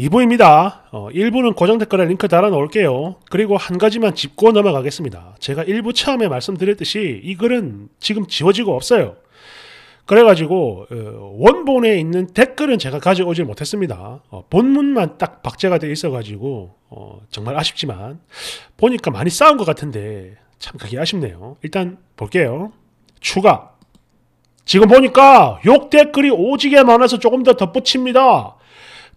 2부입니다. 어, 1부는 고정 댓글에 링크 달아놓을게요. 그리고 한 가지만 짚고 넘어가겠습니다. 제가 1부 처음에 말씀드렸듯이 이 글은 지금 지워지고 없어요. 그래가지고 어, 원본에 있는 댓글은 제가 가져오질 못했습니다. 어, 본문만 딱 박제가 돼 있어가지고 어, 정말 아쉽지만 보니까 많이 싸운 것 같은데 참 그게 아쉽네요. 일단 볼게요. 추가 지금 보니까 욕 댓글이 오지게 많아서 조금 더 덧붙입니다.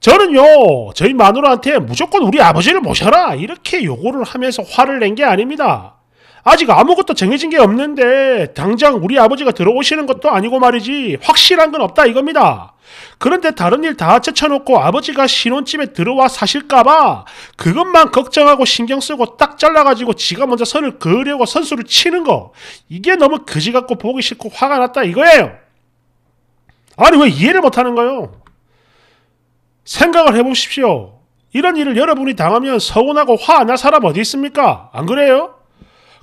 저는요, 저희 마누라한테 무조건 우리 아버지를 모셔라! 이렇게 요구를 하면서 화를 낸 게 아닙니다. 아직 아무것도 정해진 게 없는데, 당장 우리 아버지가 들어오시는 것도 아니고 말이지, 확실한 건 없다 이겁니다. 그런데 다른 일 다 제쳐놓고 아버지가 신혼집에 들어와 사실까봐, 그것만 걱정하고 신경 쓰고 딱 잘라가지고 지가 먼저 선을 그으려고 선수를 치는 거, 이게 너무 그지 같고 보기 싫고 화가 났다 이거예요! 아니, 왜 이해를 못하는 거요? 예 생각을 해보십시오. 이런 일을 여러분이 당하면 서운하고 화안날 사람 어디 있습니까? 안 그래요?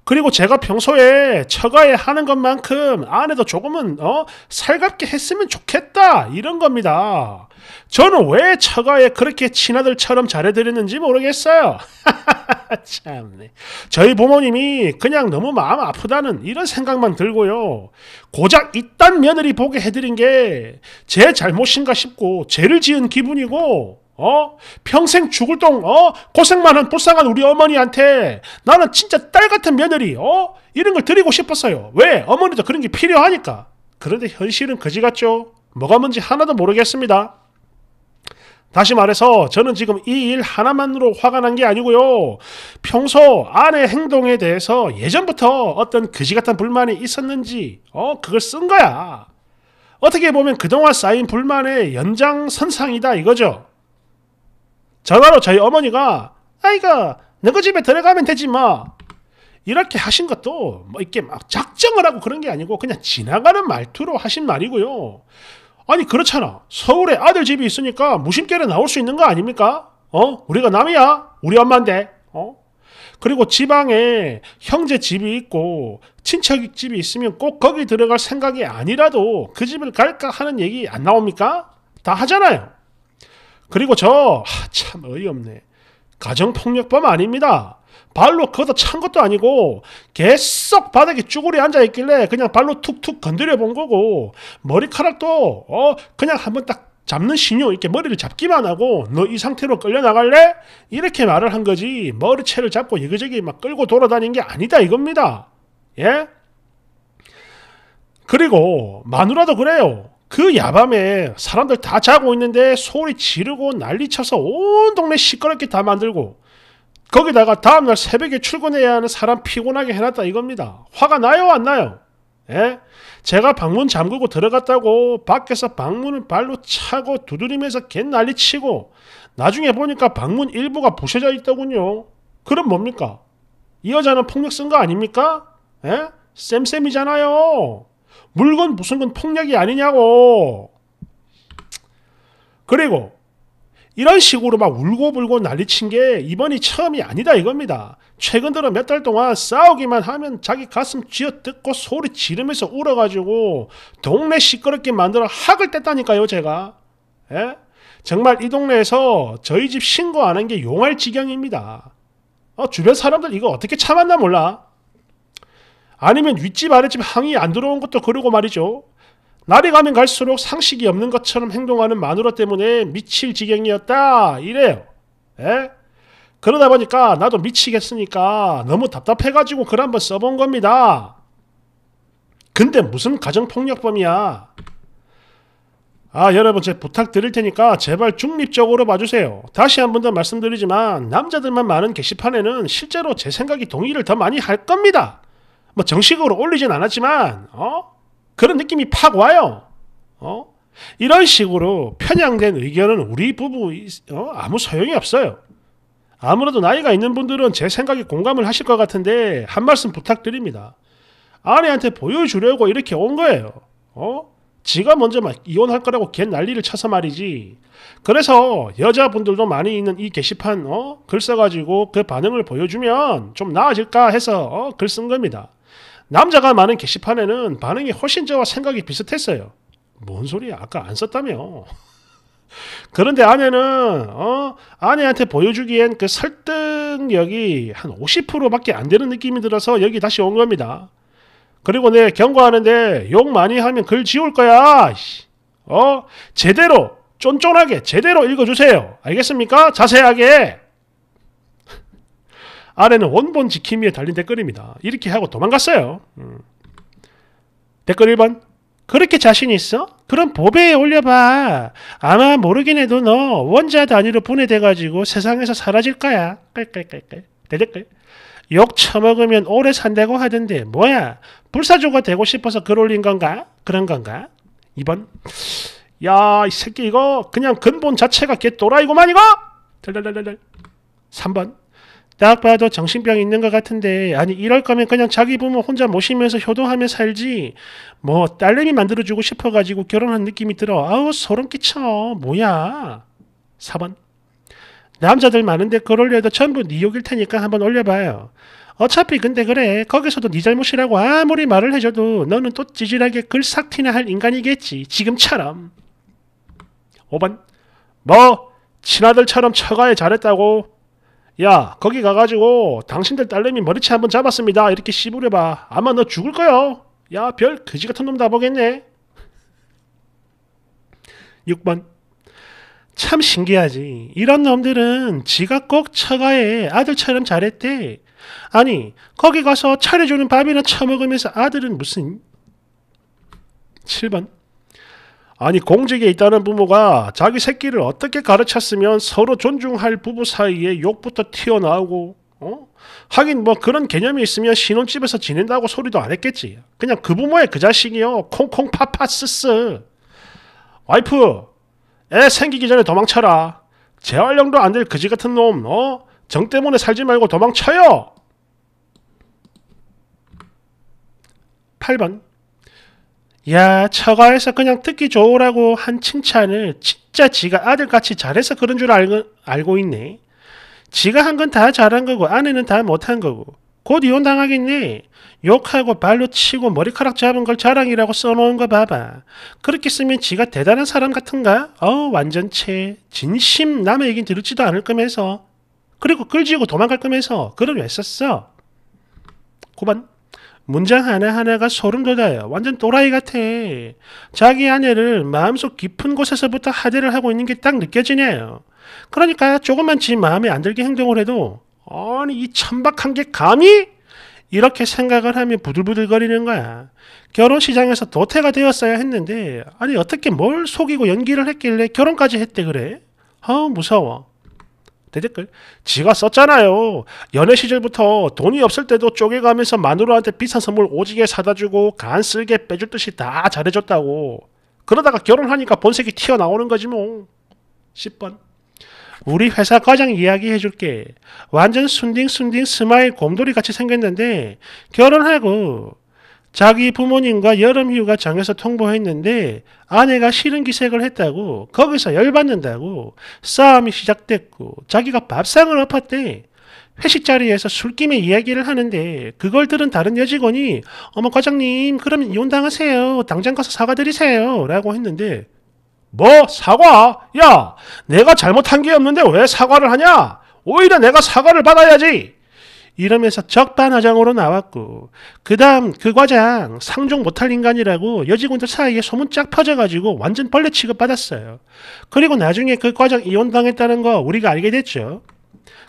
그리고 제가 평소에 처가에 하는 것만큼 아내도 조금은 어 살갑게 했으면 좋겠다 이런 겁니다. 저는 왜 처가에 그렇게 친아들처럼 잘해드렸는지 모르겠어요. 참네. 저희 부모님이 그냥 너무 마음 아프다는 이런 생각만 들고요. 고작 이딴 며느리 보게 해드린 게 제 잘못인가 싶고 죄를 지은 기분이고 어? 평생 죽을 똥, 어? 고생만 한 불쌍한 우리 어머니한테 나는 진짜 딸 같은 며느리, 어? 이런 걸 드리고 싶었어요. 왜? 어머니도 그런 게 필요하니까. 그런데 현실은 거지 같죠? 뭐가 뭔지 하나도 모르겠습니다. 다시 말해서 저는 지금 이 일 하나만으로 화가 난 게 아니고요. 평소 아내 행동에 대해서 예전부터 어떤 그지 같은 불만이 있었는지 어 그걸 쓴 거야. 어떻게 보면 그동안 쌓인 불만의 연장선상이다 이거죠. 전화로 저희 어머니가 아이가 너희 그 집에 들어가면 되지 마. 이렇게 하신 것도 뭐 이렇게 막 작정을 하고 그런 게 아니고 그냥 지나가는 말투로 하신 말이고요. 아니 그렇잖아. 서울에 아들 집이 있으니까 무심결에 나올 수 있는 거 아닙니까? 어? 우리가 남이야? 우리 엄마인데. 어? 그리고 지방에 형제 집이 있고 친척 집이 있으면 꼭 거기 들어갈 생각이 아니라도 그 집을 갈까 하는 얘기 안 나옵니까? 다 하잖아요. 그리고 저 참 어이없네. 가정폭력범 아닙니다. 발로 걷어 찬 것도 아니고 계속 바닥에 쭈그리 앉아 있길래 그냥 발로 툭툭 건드려 본 거고 머리카락도 어 그냥 한번 딱 잡는 신용 이렇게 머리를 잡기만 하고 너 이 상태로 끌려 나갈래 이렇게 말을 한 거지 머리채를 잡고 여기저기 막 끌고 돌아다닌 게 아니다 이겁니다 예 그리고 마누라도 그래요 그 야밤에 사람들 다 자고 있는데 소리 지르고 난리 쳐서 온 동네 시끄럽게 다 만들고 거기다가 다음날 새벽에 출근해야 하는 사람 피곤하게 해놨다 이겁니다. 화가 나요 안 나요? 예? 제가 방문 잠그고 들어갔다고 밖에서 방문을 발로 차고 두드리면서 갯 난리 치고 나중에 보니까 방문 일부가 부셔져 있더군요. 그럼 뭡니까? 이 여자는 폭력 쓴 거 아닙니까? 예? 쌤쌤이잖아요. 물건 무슨 건 폭력이 아니냐고. 그리고 이런 식으로 막 울고불고 난리친 게 이번이 처음이 아니다 이겁니다. 최근 들어 몇 달 동안 싸우기만 하면 자기 가슴 쥐어뜯고 소리 지르면서 울어가지고 동네 시끄럽게 만들어 학을 뗐다니까요 제가. 예? 정말 이 동네에서 저희 집 신고 안 한 게 용할 지경입니다. 어, 주변 사람들 이거 어떻게 참았나 몰라. 아니면 윗집 아랫집 항의 안 들어온 것도 그러고 말이죠. 날이 가면 갈수록 상식이 없는 것처럼 행동하는 마누라 때문에 미칠 지경이었다 이래요. 에? 예? 그러다 보니까 나도 미치겠으니까 너무 답답해가지고 글 한번 써본 겁니다. 근데 무슨 가정폭력범이야. 아 여러분 제 부탁드릴 테니까 제발 중립적으로 봐주세요. 다시 한 번 더 말씀드리지만 남자들만 많은 게시판에는 실제로 제 생각이 동의를 더 많이 할 겁니다. 뭐 정식으로 올리진 않았지만 어? 그런 느낌이 팍 와요. 어? 이런 식으로 편향된 의견은 우리 부부 어? 아무 소용이 없어요. 아무래도 나이가 있는 분들은 제 생각에 공감을 하실 것 같은데 한 말씀 부탁드립니다. 아내한테 보여주려고 이렇게 온 거예요. 어? 지가 먼저 막 이혼할 거라고 걘 난리를 쳐서 말이지. 그래서 여자분들도 많이 있는 이 게시판 어? 글 써가지고 그 반응을 보여주면 좀 나아질까 해서 어? 글 쓴 겁니다. 남자가 많은 게시판에는 반응이 훨씬 저와 생각이 비슷했어요. 뭔 소리야? 아까 안 썼다며. 그런데 아내는 어? 아내한테 보여주기엔 그 설득력이 한 50%밖에 안 되는 느낌이 들어서 여기 다시 온 겁니다. 그리고 내 경고하는데 욕 많이 하면 글 지울 거야. 어? 제대로 쫀쫀하게 제대로 읽어주세요. 알겠습니까? 자세하게. 아래는 원본 지킴이에 달린 댓글입니다. 이렇게 하고 도망갔어요. 음. 댓글 1번 그렇게 자신 있어? 그럼 보배에 올려봐. 아마 모르긴 해도 너 원자 단위로 분해돼가지고 세상에서 사라질 거야. 깔깔깔깔. 대댓글. 욕 처먹으면 오래 산다고 하던데 뭐야? 불사조가 되고 싶어서 글 올린 건가? 그런 건가? 2번. 야, 이 새끼 이거 그냥 근본 자체가 개또라이고만 이거! 3번. 딱 봐도 정신병 있는 것 같은데 아니 이럴 거면 그냥 자기 부모 혼자 모시면서 효도하며 살지 뭐 딸내미 만들어주고 싶어가지고 결혼한 느낌이 들어 아우 소름 끼쳐 뭐야 4번 남자들 많은데 그걸 올려도 전부 네 욕일 테니까 한번 올려봐요 어차피 근데 그래 거기서도 네 잘못이라고 아무리 말을 해줘도 너는 또 찌질하게 글 삭티나 할 인간이겠지 지금처럼 5번 뭐 친아들처럼 처가에 잘했다고 야 거기 가가지고 당신들 딸내미 머리채 한 번 잡았습니다 이렇게 씨부려봐 아마 너 죽을 거야야별 그지 같은 놈 다 보겠네 6번 참 신기하지 이런 놈들은 지가 꼭 처가에 아들처럼 잘했대 아니 거기 가서 차려주는 밥이나 처먹으면서 아들은 무슨 7번 아니 공직에 있다는 부모가 자기 새끼를 어떻게 가르쳤으면 서로 존중할 부부 사이에 욕부터 튀어나오고 어? 하긴 뭐 그런 개념이 있으면 신혼집에서 지낸다고 소리도 안 했겠지. 그냥 그 부모의 그 자식이요. 콩콩 파파스스. 와이프 애 생기기 전에 도망쳐라. 재활용도 안 될 그지 같은 놈. 어? 정 때문에 살지 말고 도망쳐요. 8번 야 처가에서 그냥 듣기 좋으라고 한 칭찬을 진짜 지가 아들같이 잘해서 그런 줄 알고, 알고 있네. 지가 한 건 다 잘한 거고 아내는 다 못한 거고 곧 이혼당하겠네. 욕하고 발로 치고 머리카락 잡은 걸 자랑이라고 써놓은 거 봐봐. 그렇게 쓰면 지가 대단한 사람 같은가? 어우 완전체 진심 남의 얘긴 들을지도 않을 거면서 그리고 끌지고 도망갈 거면서 글을 왜 썼어? 9번 문장 하나하나가 소름 돋아요. 완전 또라이 같아. 자기 아내를 마음속 깊은 곳에서부터 하대를 하고 있는 게 딱 느껴지네요. 그러니까 조금만 지 마음에 안 들게 행동을 해도 아니 이 천박한 게 감히? 이렇게 생각을 하며 부들부들거리는 거야. 결혼 시장에서 도태가 되었어야 했는데 아니 어떻게 뭘 속이고 연기를 했길래 결혼까지 했대 그래? 어 무서워. 대댓글 지가 썼잖아요. 연애 시절부터 돈이 없을 때도 쪼개가면서 마누라한테 비싼 선물 오지게 사다주고 간 쓸게 빼줄 듯이 다 잘해줬다고. 그러다가 결혼하니까 본색이 튀어나오는 거지 뭐. 10번 우리 회사 과장 이야기해줄게. 완전 순딩순딩 스마일 곰돌이 같이 생겼는데 결혼하고 자기 부모님과 여름휴가 정해서 통보했는데 아내가 싫은 기색을 했다고 거기서 열받는다고 싸움이 시작됐고 자기가 밥상을 엎었대. 회식 자리에서 술김에 이야기를 하는데 그걸 들은 다른 여직원이 어머 과장님 그럼 이혼당하세요. 당장 가서 사과드리세요. 라고 했는데 뭐 사과? 야 내가 잘못한 게 없는데 왜 사과를 하냐? 오히려 내가 사과를 받아야지. 이러면서 적반하장으로 나왔고 그 다음 그 과장 상종 못할 인간이라고 여직원들 사이에 소문 쫙 퍼져가지고 완전 벌레 취급받았어요. 그리고 나중에 그 과장 이혼당했다는 거 우리가 알게 됐죠.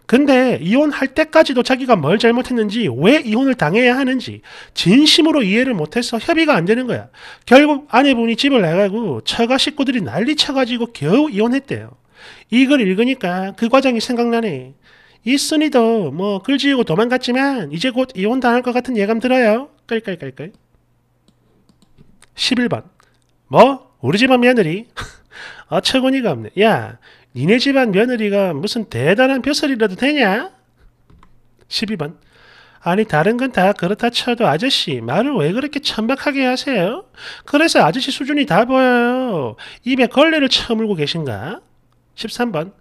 근데 이혼할 때까지도 자기가 뭘 잘못했는지 왜 이혼을 당해야 하는지 진심으로 이해를 못해서 협의가 안 되는 거야. 결국 아내분이 집을 나가고 처가 식구들이 난리 쳐가지고 겨우 이혼했대요. 이걸 읽으니까 그 과장이 생각나네. 이 순이도 뭐 글지우고 도망갔지만 이제 곧 이혼당할 것 같은 예감 들어요. 끌끌끌끌. 11번. 뭐? 우리 집안 며느리? 어처구니가 없네. 야, 니네 집안 며느리가 무슨 대단한 벼슬이라도 되냐? 12번. 아니 다른 건 다 그렇다 쳐도 아저씨 말을 왜 그렇게 천박하게 하세요? 그래서 아저씨 수준이 다 보여요. 입에 걸레를 쳐물고 계신가? 13번.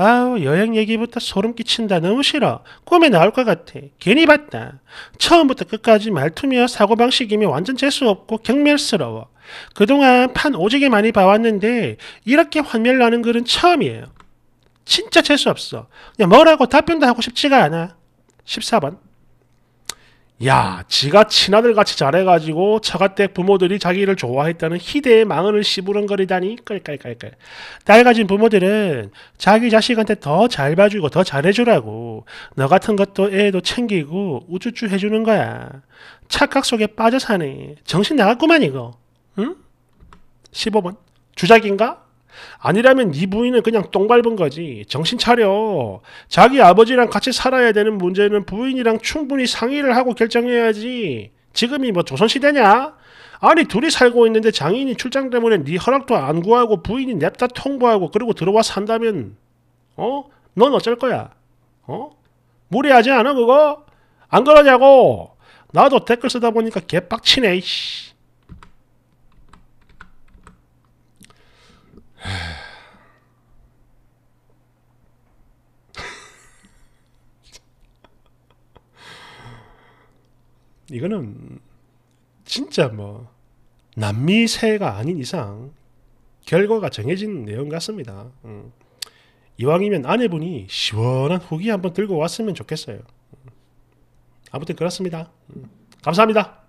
아우 여행 얘기부터 소름 끼친다 너무 싫어 꿈에 나올 것 같아 괜히 봤다 처음부터 끝까지 말투며 사고방식이며 완전 재수없고 경멸스러워 그동안 판 오지게 많이 봐왔는데 이렇게 환멸나는 글은 처음이에요 진짜 재수없어 그냥 뭐라고 답변도 하고 싶지가 않아 14번 야, 지가 친아들 같이 잘해가지고 처갓댁 부모들이 자기를 좋아했다는 희대의 망언을 씨부렁거리다니 깔깔깔깔. 딸 가진 부모들은 자기 자식한테 더 잘 봐주고 더 잘해주라고 너 같은 것도 애도 챙기고 우쭈쭈 해주는 거야. 착각 속에 빠져 사네. 정신 나갔구만 이거. 응? 15번. 주작인가? 아니라면 이 부인은 그냥 똥 밟은 거지. 정신 차려. 자기 아버지랑 같이 살아야 되는 문제는 부인이랑 충분히 상의를 하고 결정해야지. 지금이 뭐 조선시대냐? 아니 둘이 살고 있는데 장인이 출장 때문에 네 허락도 안 구하고 부인이 냅다 통보하고 그리고 들어와 산다면 어? 넌 어쩔 거야? 어? 무리하지 않아 그거? 안 그러냐고? 나도 댓글 쓰다 보니까 개빡치네. 씨. 이거는 진짜 뭐 남미 새해가 아닌 이상 결과가 정해진 내용 같습니다. 음. 이왕이면 아내분이 시원한 후기 한번 들고 왔으면 좋겠어요. 음. 아무튼 그렇습니다. 음. 감사합니다.